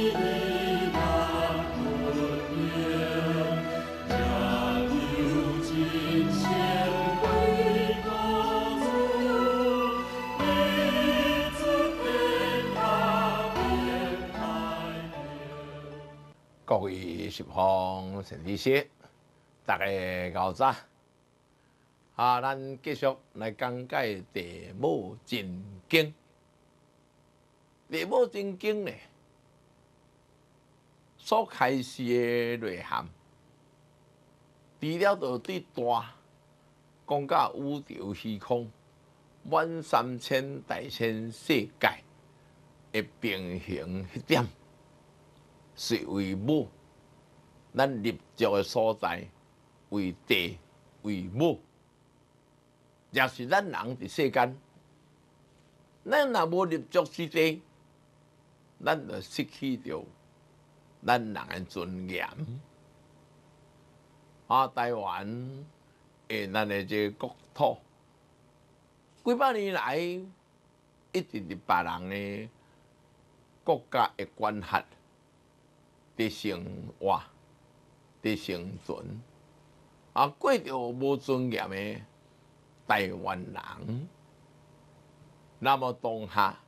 各位十方善知师，大家午早。啊，咱继续来讲解地母真经。地母真经呢？所开始的内涵，除了着对大，讲甲宇宙虚空、万三千大千世界，会平行迄点，是为母；咱立足的所在为地，为母。若是咱人伫世间，咱若无立足之地，咱就失去着。咱人的尊严啊，台湾诶，咱的个国土几百年来一直是别人诶国家的管辖，伫生活，伫生存啊，过着无尊严的台湾人。那么当下，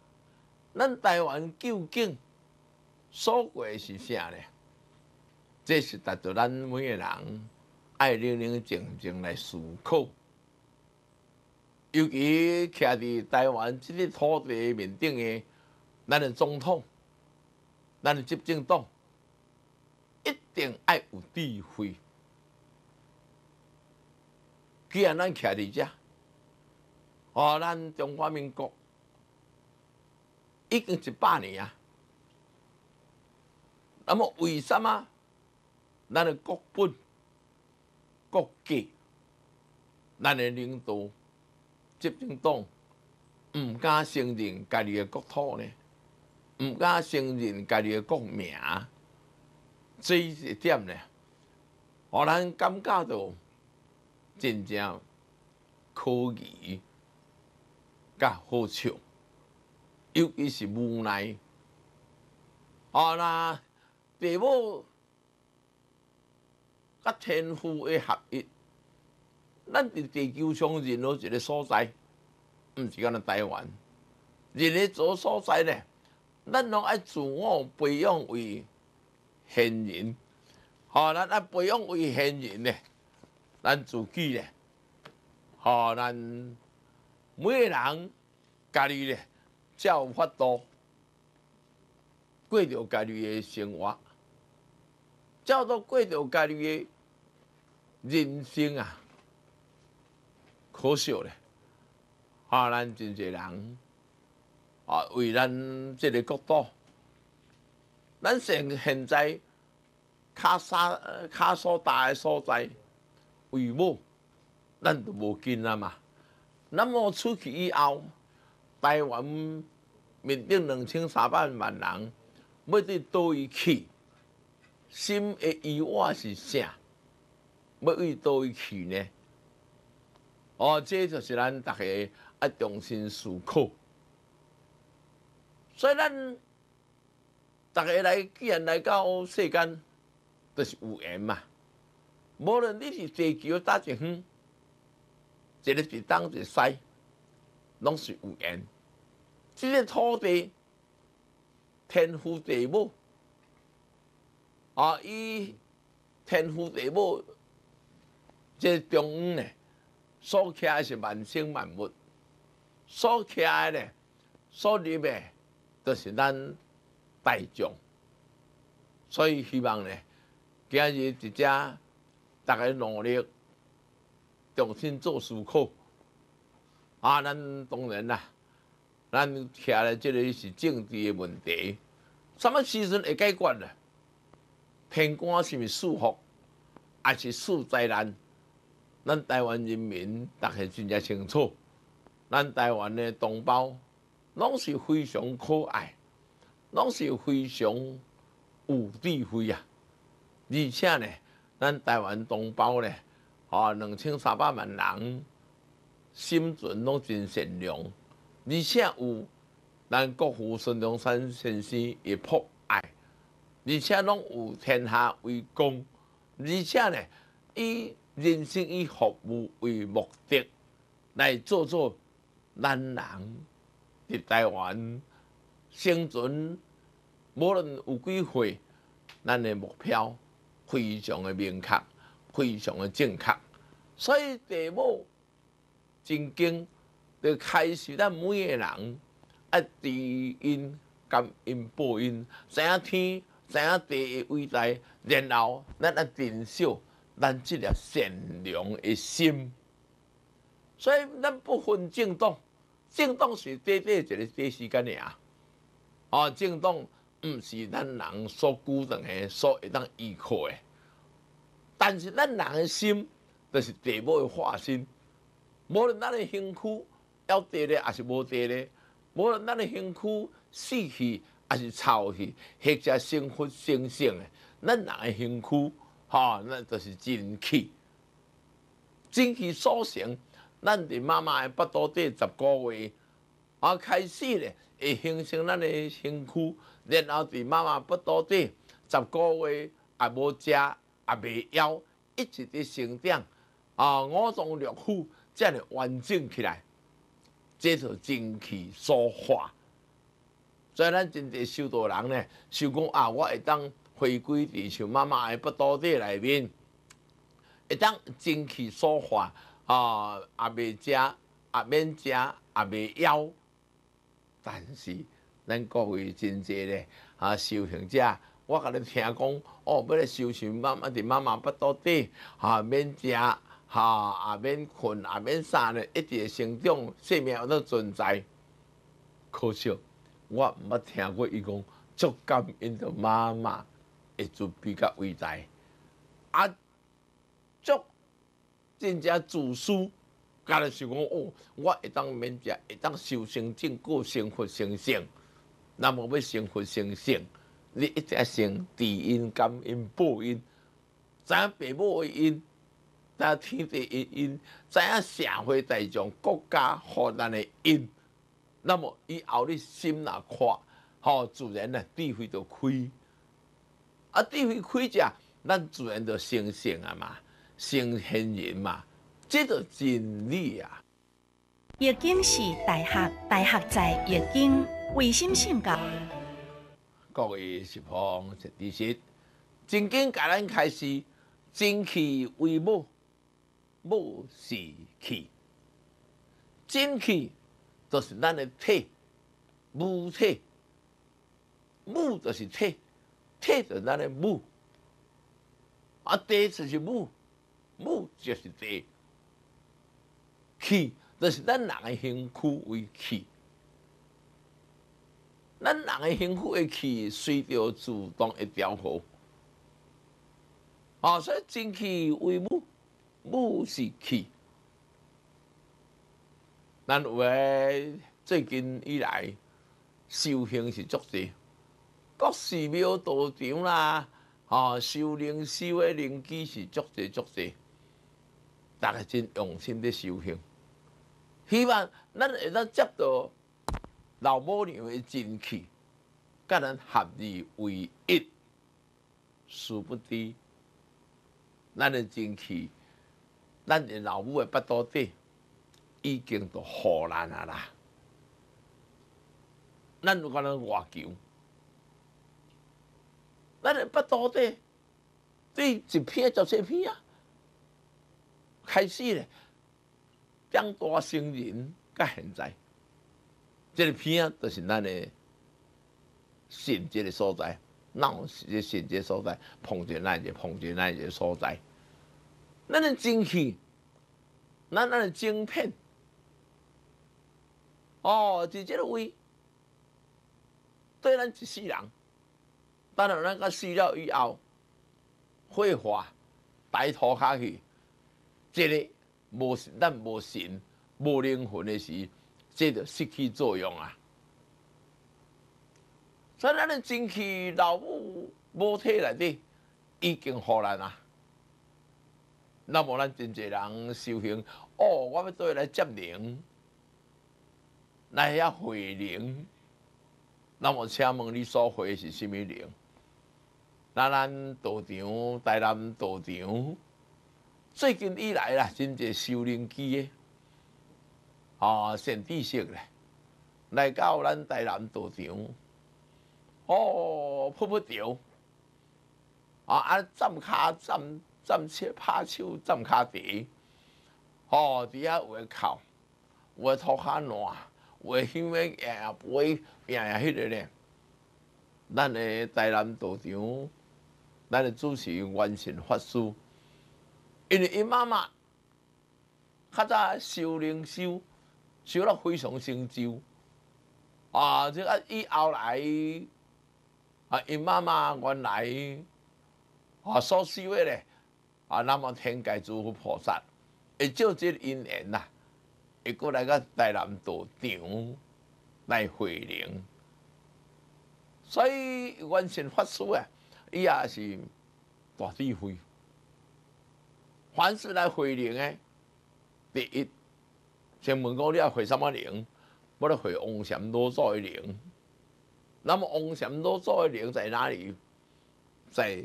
咱台湾究竟？所谓是啥咧？这是达到咱每个人爱零零净净来思考，尤其徛伫台湾即个土地面顶的咱的总统，咱的执政党，一定爱有智慧。既然咱徛伫遮，哦，咱中华民国已经一百年啊。那么为什么咱的国本、国基、咱的领导、执政党毋敢承认家己的国土呢？毋敢承认家己的国名，这一点呢，互人感觉到真正可疑、甲好笑，尤其是无奈，啊啦！父母甲天父的合一，咱伫地球上任何一个所在，毋是讲咧台湾，任何一座所在咧，咱拢爱自我培养为贤人，好，咱咱培养为贤人咧，咱自己咧，好，咱每个人家己咧，才有法度过着家己的生活。叫做过着家己诶人生啊，可惜咧，啊，咱真侪人啊，为咱即个国度，咱现现在卡沙卡所大诶所在，为无咱都无见啊嘛。那么出去以后，台湾面顶两千三百万人要伫倒位去？心的意外是啥？要为倒位去呢？哦，这就是咱大家一用心思考。所以咱大家来，既然来到世间，著是有缘嘛。无论你是地球打一远，这个是当是西，拢是有缘。即个土地，天父地母。啊！伊天父地母即中央呢，所徛是万生万物，所徛呢，所立的，著是咱大众。所以希望呢，今日大家大家努力，重新做思考。啊，咱当然啦，咱徛咧，即个是政治的问题，什么时阵会解决呢？天官是是舒服，还是受灾难？咱台湾人民大概真正清楚，咱台湾的同胞拢是非常可爱，拢是非常有智慧啊！而且呢，咱台湾同胞呢，啊，两千三百万人，心存拢真善良，而且有咱国父孙中山先生一魄。而且拢有天下为公，而且呢，以人生以服务为目的，来做做咱人伫台湾生存，无论有几岁，咱的目标非常的明确，非常的正确。所以父母真经要开始咱每个人一知音、感恩、报恩、成天。知影茶的未来，然后咱来珍惜咱即粒善良的心。所以咱不分正道，正道是短短一个短时间而已。哦，正道毋是咱人所固定的，所以当依靠的。但是咱人的心著是茶的化身，无论咱的身躯要茶咧，还是无茶咧，无论咱的身躯死去。啊是臭气，或者生活生生的，咱若会辛苦？吼，那就是精气。精气所成。咱伫妈妈的腹肚底十个月，啊，开始咧，会形成咱的辛苦，然后伫妈妈腹肚底十个月，啊，无食也未枵，一直伫成长，啊，五脏六腑才会完整起来，这就精气所化。所以咱真侪修道人呢，想讲啊，我会当回归地球妈妈，的不肚底内面，会当精气所化啊，也未食，也免食，也未枵。但是咱各位真侪咧啊，修行者，我甲你听讲哦，要来修行，妈妈伫妈妈不肚底啊，免食，哈，也免困，也免啥咧，一直成长，生命都存在。可惜。我毋捌听过伊讲，足感恩的妈妈，会做比较伟大。啊，足真正自私，家来想讲哦，我会当免食，会当修成正果，生活成生。那么要生活成生，你一定要信地因感恩报恩，知影父母的恩，知影天地的恩，知影社会大众国家何等的恩。那么以后你心若阔，吼，自然呢智慧就开，啊，智慧开者，咱自然就成圣啊嘛，成圣人嘛，这就真理啊。易经是大学，大学在易经，为心性格。各位是方是知识，经天咱开始正气为母，母是气，正气。是，咱的“忒”“木忒”，“木”就是“忒”，“忒”就是“木”，啊，“忒”就是“木”，“木”就是“忒”，气就是咱人的辛苦为气，咱人的辛苦为气，随着主动一调和，啊，所以进去为木，木是气。有诶最近以来，修行是足多，各寺庙道场啦，哦，修灵修诶灵机是足多足多，大家真用心咧修行，希望咱会当接到老母娘诶真气，甲咱合二为一，殊不知咱诶真气，咱诶老母诶腹肚底。已经都河南啊啦，咱可能外求，咱也不多的，这一片就是片啊。开始嘞，长大成人到现在，这个片啊就是咱的衔接的所在，闹衔接衔接所在，碰见那些碰见那些所在，咱嘞精气，咱那个精品。哦，就这个位，对咱一世人，等到那个死了以后，火化，摆土下去，这里无咱无神无灵魂的时，这就失去作用啊。所以，咱的真气老母母体来的已经好咱啊。那么，咱真侪人修行，哦，我要再来占领。来遐回灵，那么请问你所回是甚物灵？那咱道场、台南道场，最近以来啦，真侪收灵机诶，啊，先知识咧，来到咱台南道场，哦，扑不着，啊啊，站骹站站车拍手站骹地，哦，伫遐有诶哭，有诶涂骹烂。为甚么爷爷辈爷迄个呢？咱的台南道场，咱的主持完成法师，因为伊妈妈较早修灵修，修了非常深就。啊，这个伊后来啊，伊妈妈原来啊，所修的咧，啊，那么天界诸佛菩萨，也就这因缘呐。过来个大南道场来会灵，所以完世法师啊，伊也是大智慧。凡是来会灵诶，第一先问过你要会什么灵，我要会王禅多的灵。那么王禅多的灵在哪里？在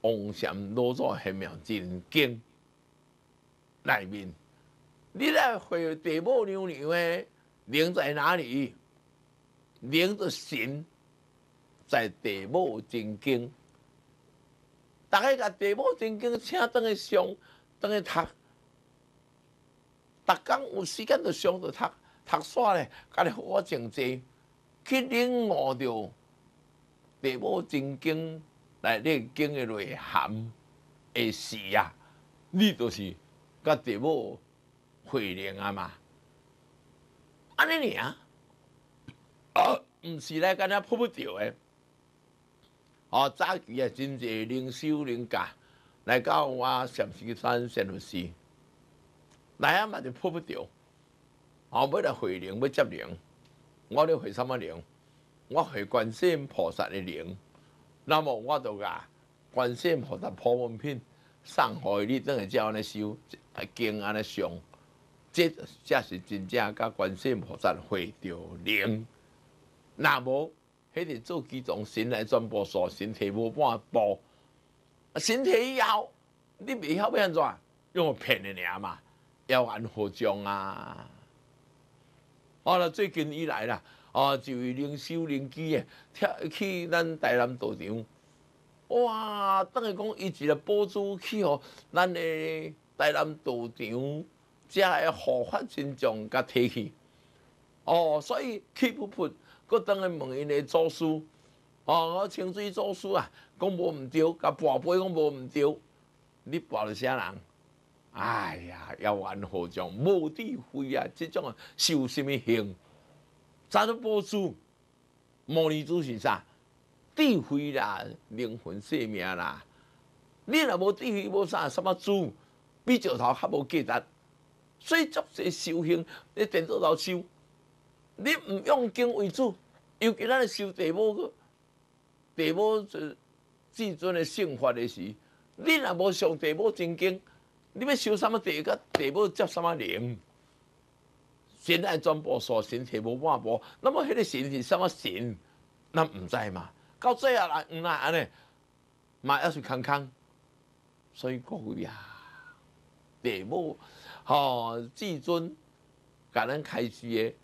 王禅多在庙真经内面。你咧回地母娘娘诶灵在哪里？灵的神在地母真经。大家甲地母真经，请当去上，当去读。逐工有时间就上就读，读煞咧，家己好好静坐，去领悟着地母真经内里经的内涵诶事啊！你就是甲地母。会灵啊嘛，安尼你啊，毋是咧，干那扑不着诶。哦，早期啊，真济灵修灵家来到我陕西山陕佛寺，来啊嘛就扑不着。后尾来会灵，要接灵，我咧会什么灵？我会观世音菩萨的灵。那么我就甲观世音菩萨普门品，上海你等下叫安尼修，经安尼上。这则是真正噶关心菩萨会着灵。那么，迄个做机长先来转播，说身体无半步，身体以后，你未晓要安怎？用骗你俩嘛，要安何讲啊？好了，最近以来啦，啊，就用小型机诶，贴去咱台南道场。哇，等于讲伊一个来播主去哦，咱诶台南道场。才会合法增长甲提起。哦，所以起不破，各当个问因个祖师。哦，我清水祖师啊，讲无毋对，甲跋杯讲无毋对，你跋了啥人？哎呀，要怨何将无智慧啊！即种啊，受什么刑？啥都无输，魔女主是啥？智慧啦，灵魂生命啦，你若无智慧，无啥什么主比石头较无价值。所以足侪修行，你变做老修，你毋用经为主，尤其咱修地母个，地母是至尊的圣法的是，你若无上地母真经，你要修什么地？甲地母接什么灵？神爱转播所神地母半波，那么迄个神是什么神？那毋知嘛？到最后来，嗯啦，安尼嘛要是看看，所以讲呀，地母。哦，至尊，甲咱开始诶，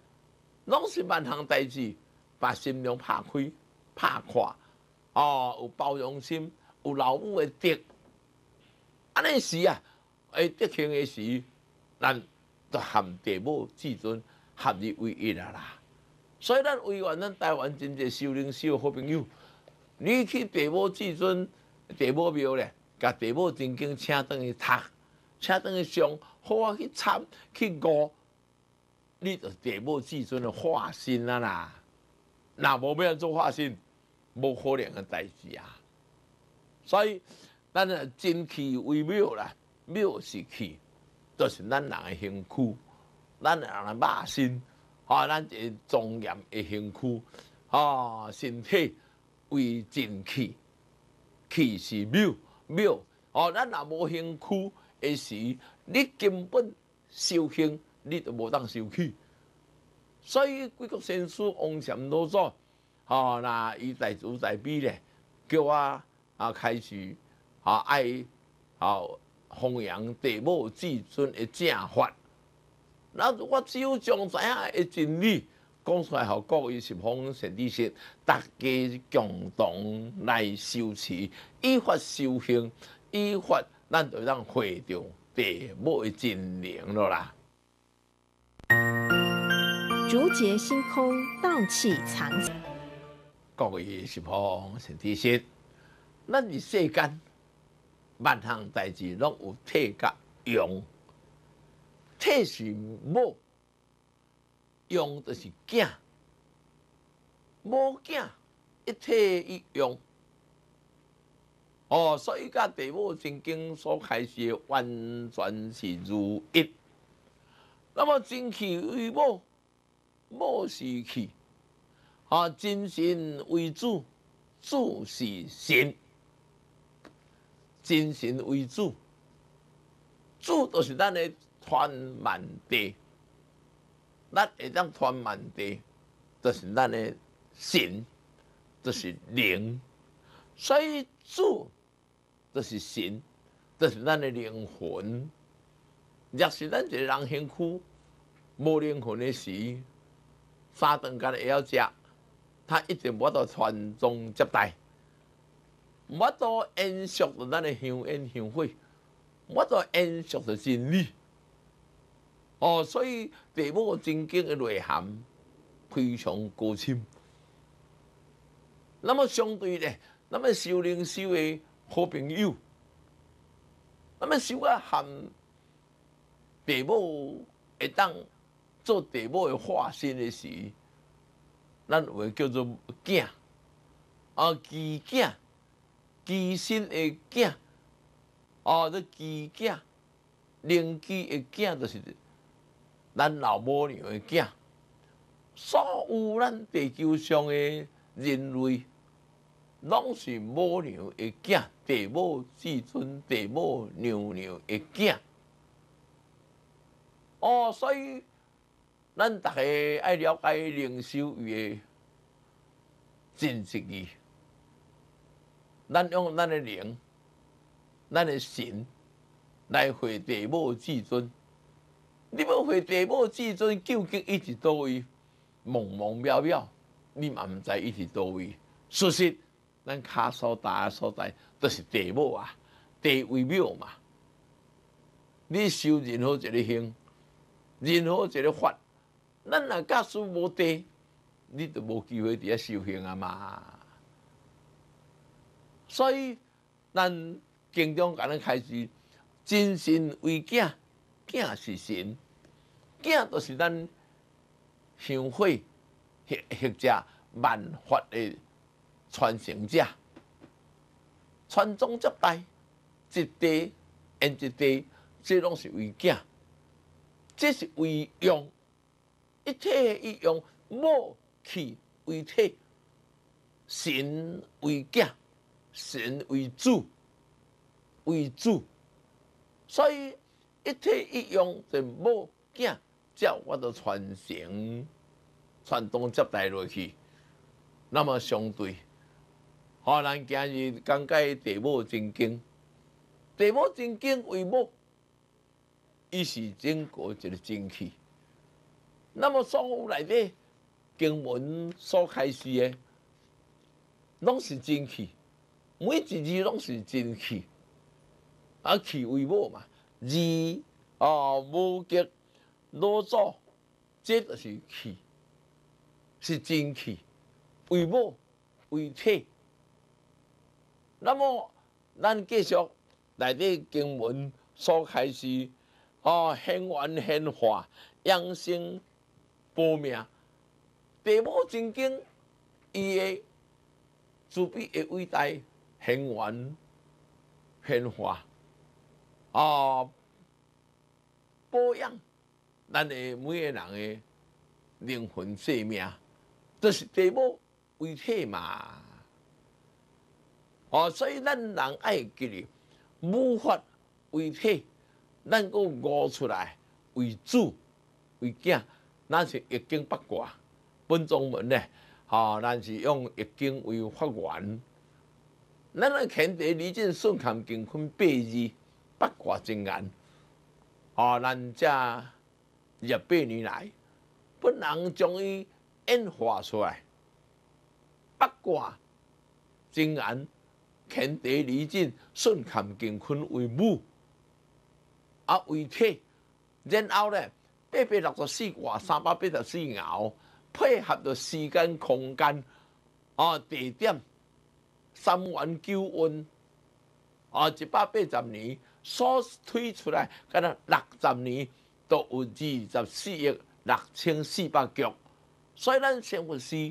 拢是万项代志，把心量拍开、拍宽，哦，有包容心，有老母的德，安尼时啊，诶，德行的时，咱就含地母至尊合二为一啊啦。所以咱为咱台湾真侪少年少好朋友，你去地母至尊地母庙咧，甲地母真经请倒去读，请倒去上。好啊，去参去过，你就是不母至尊的化身啦。那无必要做化身，无可能的代志啊。所以，咱啊，真气为妙啦，妙是气，就是咱人的身躯，咱人的肉身，啊，咱这庄严的身躯，啊，身体为真气，气是妙妙，哦，咱若无兴趣。一时，你根本修行，你都无当修起。所以，贵国先师王禅老祖，哦，那伊大慈大悲咧，叫我啊开始啊爱，好弘扬地母至尊的正法。那我只有将这样的真理讲出来后，各与十方善知识，大家共同来修持，依法修行，依法。咱就让会长母墨真灵了啦。竹节星空，道气藏。各位是方是地心，咱是世间万项代志拢有体甲用。体是木，用的是茎，木茎一体一用。哦，所以甲地母真经所开的完全是如一。那么，真气为母，母是气，啊，精神为主，主是神，精神为主，主就是咱的传万地，咱会当传万地，就是咱的神，就是灵，所以主。这是神，这是咱的灵魂。若是咱一个人身躯无灵魂的时，三顿干会晓食，他一定无法度传宗接代，无法度延续着咱的香烟香火，无法度延续着真理。哦，所以地母真经的内涵非常高深。那么相对的，那么修灵修为。好朋友，那么小可含父母会当做父母的化身的是，咱话叫做囝，啊，机囝，机心的囝，啊，你机囝，邻居的囝就是咱老母娘的囝，所有咱地球上的人类。拢是母牛一囝，地母至尊，地母娘娘一囝。哦，所以咱大家爱了解灵修语嘅真实意。咱用咱的灵，咱的神来回地母至尊。你要回地母至尊究竟一体多位？朦朦渺渺，你嘛毋知一体多位。事实。咱卡所大啊，所在，都是地母啊，地为庙嘛。你修任何一个行，任何一个法，咱若假使无地，你都无机会伫遐修行啊嘛。所以，咱经常讲咱开始真心为敬，敬是神，敬就是咱香火，迄迄些万法的。传承者，传宗接代，一代跟一代，这拢是为囝，这是为用，一体一用，母气为体，神为囝，神为主，为主，所以一体一用就母囝，则我做传承，传宗接代落去，那么相对。河南今日讲解《地母真经》，《地母真经》为母，一是中国就是精气。那么所有内底经文所开始的，拢是精气，每一字拢是精气。啊，气为母嘛，二啊无极老祖，皆都是气，是精气，为母为体。那么，咱继续来滴经文所开始，哦，兴完兴化养生保命，地母真经伊诶慈悲的伟大，兴完兴化，哦，保养咱的每个人的灵魂生命，都是地母为体嘛。哦，所以咱人爱记哩，无法为体，咱个悟出来为主为囝，咱是《易经》八卦本宗门嘞。哦，咱是用《易经》为法源，咱咧肯定理经顺看《乾坤》八字八卦真言。哦，人家一百年来，不能将伊演化出来，八卦真言。天地离经，顺坎乾坤为母，啊为体，然后咧八百六十四卦三百八十四爻，配合着时间、空间、啊地点、三元九运，啊一百八十年所推出来，敢若六十年都有二十四亿六千四百局，所以咱先问是。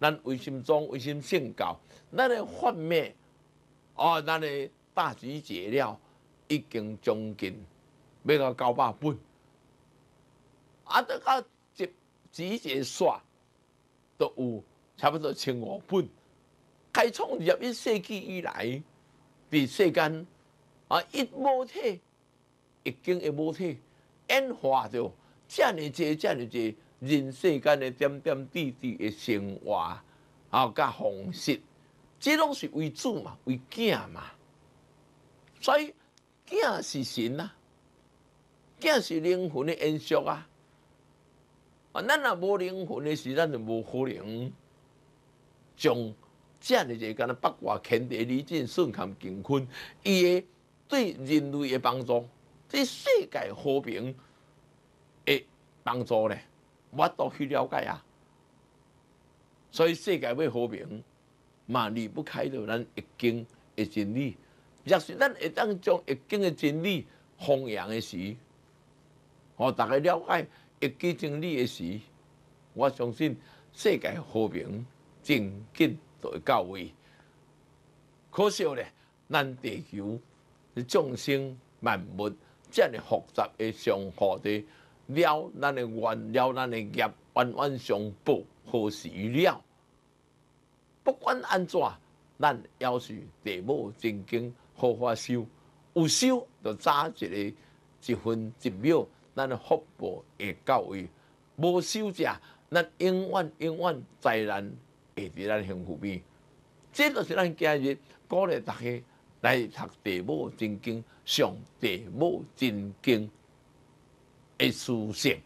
咱为心装为心信教，咱咧发咩？哦，咱的大集结了，已经将近要到九百本，啊，这到集集结煞都有差不多千五本，开创入一世纪以来，伫世间啊，一母体，已经一母体演化着遮尔多，遮尔多人世间的点点滴滴的生活啊，甲方式。这拢是为主嘛，为囝嘛，所以囝是神啊，囝是灵魂的延续啊。啊，咱若无灵魂的时，咱就无可能将这样的一个八卦天地理间、顺坎乾坤，伊的对人类的帮助，对世界和平的帮助咧，我都去了解啊。所以世界要和平。嘛离不开着咱易经一真理，若是咱会当将易经嘅真理弘扬诶，时，互大家了解易经真理诶，时，我相信世界和平正結就会到位。可惜咧，咱地球众生万物遮係复杂的生活，的了，咱诶缘了，咱诶业，冤冤相报何时了？不管安怎，咱要是地母真经，好好修，有修就早一个一分一秒，咱福报会到位；无修者，咱永远永远灾难会伫咱幸福边。这就是咱今日鼓励大家来读地母真经，上地母真经的书信。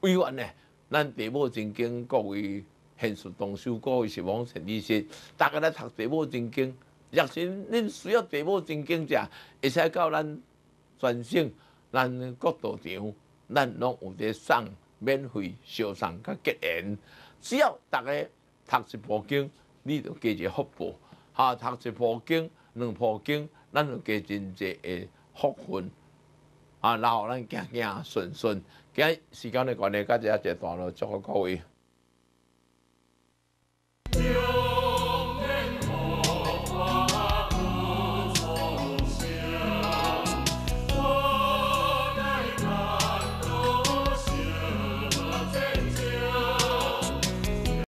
为完呢，咱地母真经各位。现实动手过是往陈医生，大家咧读《地母真经》，若是恁需要《地母真经》者，会使到咱全省咱各道场，咱拢有得送免费烧送甲结缘。只要大家读一部经，你就加一个福报；哈、读一部经、两部经，咱就加真济诶福分。啊，然后咱行行顺顺，今时间的关系，甲只一段落，祝福各位。